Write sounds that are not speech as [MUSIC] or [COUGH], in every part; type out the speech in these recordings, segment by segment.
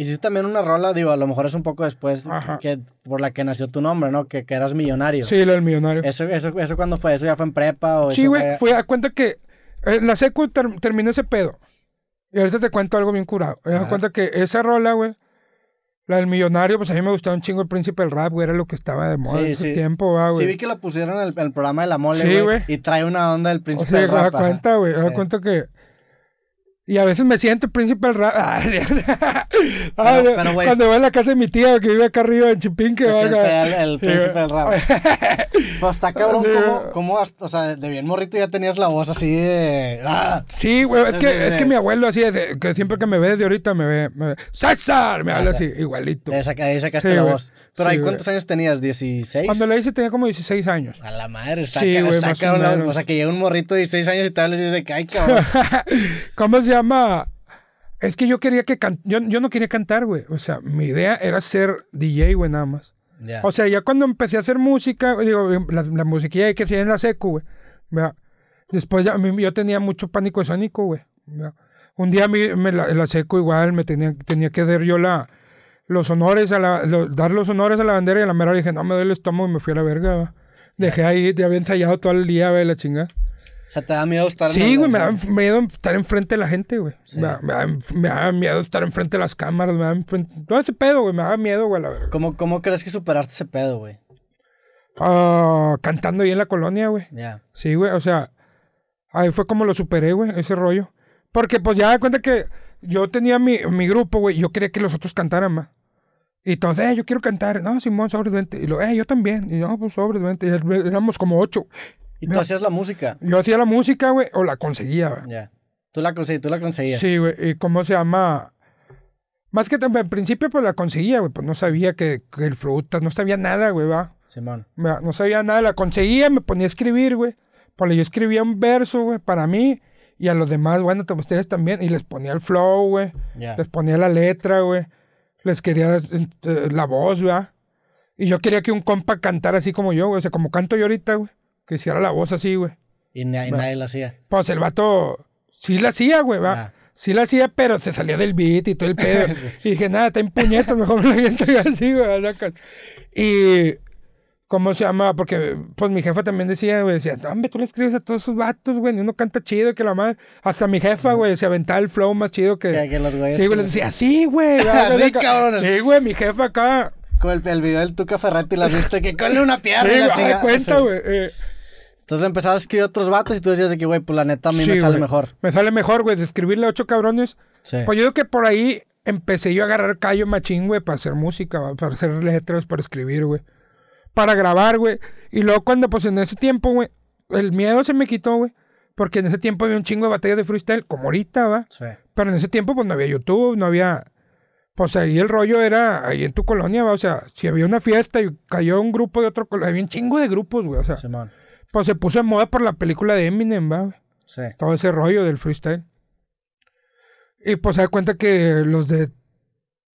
Hiciste también una rola, digo, a lo mejor es un poco después que, por la que nació tu nombre, ¿no? Que, eras millonario. Sí, lo del millonario. ¿Eso, eso, fue? ¿Eso ya fue en prepa? O sí, güey, Fui a cuenta que eh, la secu terminó ese pedo. Y ahorita te cuento algo bien curado. Me eh, cuenta que esa rola, güey, la del millonario, pues a mí me gustaba un chingo el príncipe del rap, güey, era lo que estaba de moda en ese tiempo, ah, güey. Sí, vi que la pusieron en el, programa de la mole, sí, güey. Y trae una onda del príncipe del rap. cuenta, güey, me cuenta que y a veces me siento príncipe del rap. [LAUGHS] Ay, pero, cuando voy a la casa de mi tía que vive acá arriba en Chipinque. Que vaya. El, príncipe del rap. [LAUGHS] pues está cabrón, como, o sea, de bien morrito ya tenías la voz así de. Ah. Sí, güey, es que, es que mi abuelo así, que siempre que me ve de ahorita me ve. ¡César! Me habla ah, así, igualito. Ahí sacaste sí, la voz. Pero ahí, ¿cuántos años tenías? ¿16? Cuando lo hice tenía como 16 años. A la madre, está, sí, cabrón. O, sea, que llega un morrito de 16 años y te hablas y dices, ¡ay, cabrón! [LAUGHS] ¿Cómo llama? Es que yo quería que yo, no quería cantar, güey. O sea, mi idea era ser DJ, güey, nada más. O sea, ya cuando empecé a hacer música, digo, em, la, la musiquilla que hacía en la secu, güey. Después yo tenía mucho pánico escénico, güey. Un día me, la, la, seco igual, me tenía, tenía que dar yo la, los honores, a la, dar los honores a la bandera y a la mera dije, no, me doy el estómago y me fui a la verga. Dejé ahí, te había ensayado todo el día, güey, la chingada. O sea, te da miedo estar... Sí, güey, me da miedo estar enfrente de la gente, güey. Me, da, me, miedo estar enfrente de las cámaras, me da... miedo... No, ese pedo, güey, me da miedo, güey, la verdad. ¿Cómo, ¿Cómo crees que superaste ese pedo, güey? Ah, cantando ahí en la colonia, güey. Ya. Sí, güey, o sea, ahí fue como lo superé, güey, ese rollo. Porque pues ya da cuenta que yo tenía mi, mi grupo, güey, yo quería que los otros cantaran más. Y entonces, eh, yo quiero cantar. No, Simón, sobre 20. Y lo, eh, yo también. Y no, pues sobre 20. éramos como ocho. ¿Y tú hacías la música? Yo hacía la música, güey, o la conseguía, güey. Ya. Tú la conseguías, tú la conseguías. Sí, güey. ¿Y cómo se llama? Más que en principio, pues la conseguía, güey. Pues no sabía que, el fruta, no sabía nada, güey, va. Simón. No sabía nada, la conseguía, me ponía a escribir, güey. Pues yo escribía un verso, güey, para mí. Y a los demás, bueno, como pues, ustedes también. Y les ponía el flow, güey. Les ponía la letra, güey. Les quería eh, la voz, güey. Y yo quería que un compa cantara así como yo, güey. O sea, como canto yo ahorita, güey que hiciera la voz así, güey. Y, nadie la hacía. Pues el vato sí la hacía, güey, va. Ah. Sí la hacía, pero se salía del beat y todo el pedo. [LAUGHS] y dije, nada, está en puñetas, mejor me la entregado así, güey. Y, ¿cómo se llama? Porque, pues, mi jefa también decía, güey, decía, hombre, tú le escribes a todos esos vatos, güey, y uno canta chido, que la madre. Hasta mi jefa, güey, se aventaba el flow más chido que... los güeyes sí, güey, ...le decía, sí, güey. [LAUGHS] sí, güey, mi jefa acá... Con el, video del Tuca la viste que cole una pierna. Sí, y cuenta, güey. Eh, entonces empezaba a escribir otros vatos y tú decías de que, güey, pues la neta a mí me sale mejor. Me sale mejor, güey, de escribirle a ocho cabrones. Sí. Pues yo creo que por ahí empecé yo a agarrar callo machín, güey, para hacer música, para hacer letras, para escribir, güey. Para grabar, güey. Y luego cuando, pues en ese tiempo, güey, el miedo se me quitó, güey. Porque en ese tiempo había un chingo de batallas de freestyle, como ahorita, va. Sí. Pero en ese tiempo, pues no había YouTube, no había. Pues ahí el rollo era, ahí en tu colonia, va. O sea, si había una fiesta y cayó un grupo de otro colonia, había un chingo de grupos, güey. O sea, pues se puso en moda por la película de Eminem, ¿va? Sí. Todo ese rollo del freestyle. Y pues se da cuenta que los de.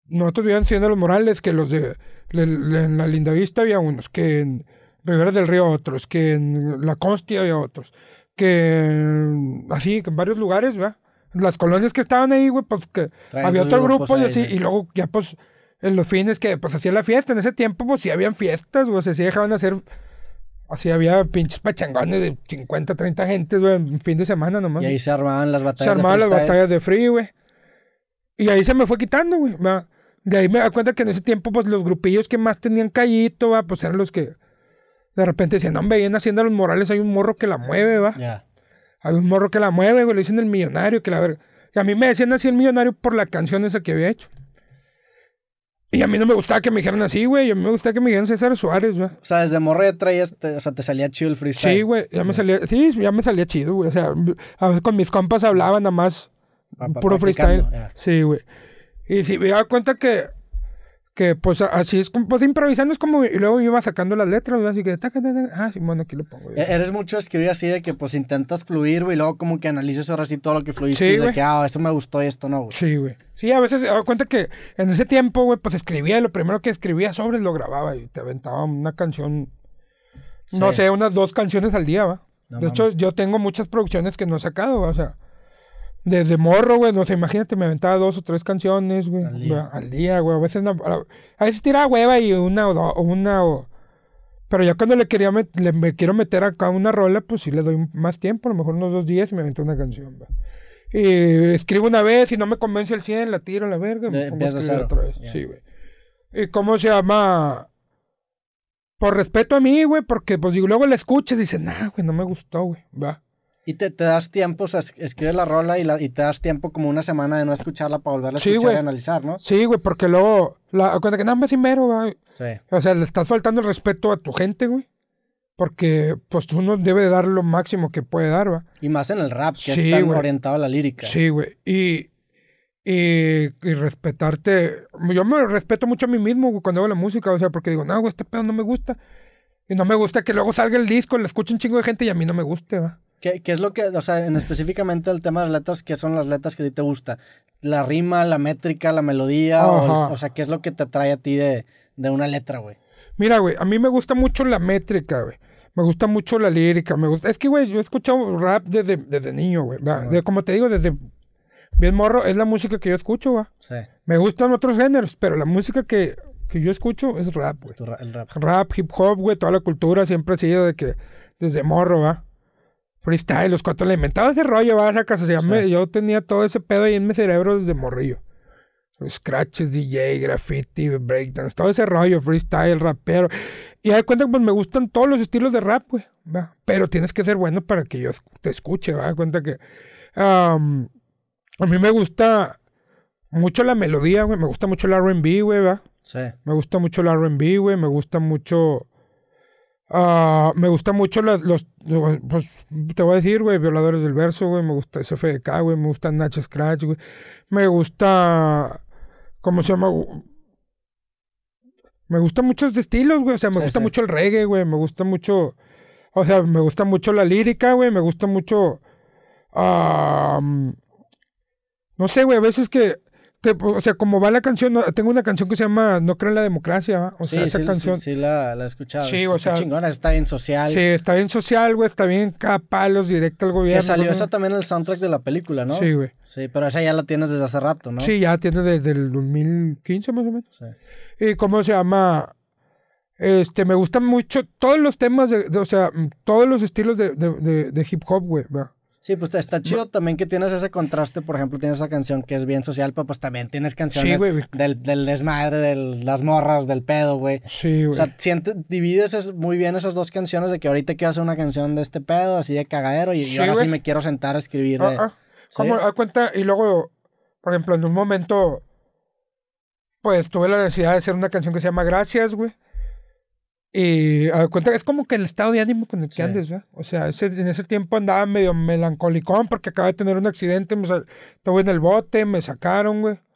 No vivían siendo los morales, que los de. en la Linda Vista había unos, que en Rivera del Río otros, que en La Costia había otros, que así, en varios lugares, ¿va? Las colonias que estaban ahí, güey, pues que había otro grupo y así, y luego ya pues en los fines que pues hacía la fiesta, en ese tiempo pues sí habían fiestas, güey, o sea, sí dejaban hacer Así había pinches pachangones de 50, 30 gentes, güey, en fin de semana nomás. Y ahí se armaban las batallas. Se armaban las batallas de free, güey. Y ahí se me fue quitando, güey. De ahí me da cuenta que en ese tiempo, pues los grupillos que más tenían callito, va, pues eran los que de repente decían, hombre, vienen haciendo Los Morales hay un morro que la mueve, va. Hay un morro que la mueve, güey, le dicen el millonario, que la verga. Y a mí me decían así el millonario por la canción esa que había hecho. Y a mí no me gustaba que me dijeran así, güey. A mí me gustaba que me dijeran César Suárez, güey. O sea, desde Morretra traías, o sea, te salía chido el freestyle. Sí, güey. Ya me salía, sí, ya me salía chido, güey. O sea, a veces con mis compas hablaban nada más. puro freestyle. Sí, güey. Y si me daba cuenta que que pues así es, pues improvisando es como, y luego iba sacando las letras, así que, ah, sí, bueno, aquí lo pongo. E-, eres mucho escribir así de que pues intentas fluir, güey, y luego como que analizas ahora sí todo lo que fluye sí, y eso ah, me gustó y esto no, güey. Sí, güey. Sí, a veces, hago cuenta que en ese tiempo, güey, pues escribía, y lo primero que escribía sobre lo grababa, y te aventaba una canción, no sé, unas dos canciones al día, va. de hecho, yo tengo muchas producciones que no he sacado, o sea desde morro, güey, no sé, imagínate, me aventaba dos o tres canciones, güey, al día, güey. A veces, no, a veces tiraba hueva y una o dos, una o... Pero ya cuando le quería me quiero meter acá una rola, pues sí le doy más tiempo, a lo mejor unos dos días y me avento una canción, güey. Y escribo una vez y no me convence el 100, la tiro a la verga. Me a otra vez. Sí, güey. ¿Y cómo se llama? Por respeto a mí, güey, porque pues digo, luego la escuchas y dices, nah, güey, no me gustó, güey, va. Y te, das tiempo, o sea, escribes la rola y, la, y te das tiempo como una semana de no escucharla para volverla a escuchar y analizar, ¿no? Sí, güey, porque luego, la, que nada más y mero, O sea, le estás faltando el respeto a tu gente, güey. Porque, pues, uno debe dar lo máximo que puede dar, ¿va? Y más en el rap, que es tan orientado a la lírica. Sí, güey. Y, y, respetarte. Yo me respeto mucho a mí mismo, güey, cuando hago la música, o sea, porque digo, no, güey, este pedo no me gusta. Y no me gusta que luego salga el disco, lo escuche un chingo de gente y a mí no me guste, va. ¿Qué, ¿Qué, es lo que, o sea, en específicamente el tema de las letras, qué son las letras que a ti te gusta? ¿La rima, la métrica, la melodía? O, sea, ¿qué es lo que te atrae a ti de, una letra, güey? Mira, güey, a mí me gusta mucho la métrica, güey. Me gusta mucho la lírica, me gusta... Es que, güey, yo he escuchado rap desde, niño, güey. como te digo, desde bien morro, es la música que yo escucho, güey. Me gustan otros géneros, pero la música que, yo escucho es rap, güey. rap. hip hop, güey, toda la cultura siempre ha sido de que desde morro, va freestyle, los cuatro elementos todo ese rollo, vas a casa. yo tenía todo ese pedo ahí en mi cerebro desde morrillo. Scratches, DJ, graffiti, breakdance, todo ese rollo, freestyle, rapero. Y hay cuenta que pues, me gustan todos los estilos de rap, güey. Pero tienes que ser bueno para que yo te escuche, ¿va? cuenta que. a mí me gusta mucho la melodía, güey. Me gusta mucho el RB, güey, ¿va? Sí. Me gusta mucho el RB, güey. Me gusta mucho Ah, me gusta mucho los, Pues te voy a decir, güey, Violadores del Verso, güey. Me gusta SFDK, güey. Me gusta Nacho Scratch, güey. Me gusta. ¿Cómo se llama? Me gusta muchos estilos, güey. O sea, me gusta mucho el reggae, güey. Me gusta mucho. O sea, me gusta mucho la lírica, güey. Me gusta mucho. no sé, güey. A veces que o sea, como va la canción, tengo una canción que se llama No creo en la democracia, o sea, esa canción. Sí, sí la, la, he escuchado. Sí, o está sea, chingona, está bien social. Sí, está bien social, güey, está bien los directo al gobierno. Que salió esa también el soundtrack de la película, ¿no? Sí, güey. Sí, pero esa ya la tienes desde hace rato, ¿no? Sí, ya la tienes desde el 2015 más o menos. Sí. ¿Y cómo se llama? Este, me gustan mucho todos los temas, de, o sea, todos los estilos de, hip hop, güey, Sí, pues está chido también que tienes ese contraste. Por ejemplo, tienes esa canción que es bien social, pero pues también tienes canciones del, del, desmadre, de las morras, del pedo, güey. Sí, güey. O sea, divides muy bien esas dos canciones de que ahorita quiero hacer una canción de este pedo, así de cagadero, y, ahora sí me quiero sentar a escribir. Ah, ah. ¿Cómo? cuenta? Y luego, por ejemplo, en un momento, pues tuve la necesidad de hacer una canción que se llama Gracias, güey. Y a es como que el estado de ánimo con el que andes, ¿verdad? O sea, ese, en ese tiempo andaba medio melancolicón porque acababa de tener un accidente, me estaba en el bote, me sacaron, güey.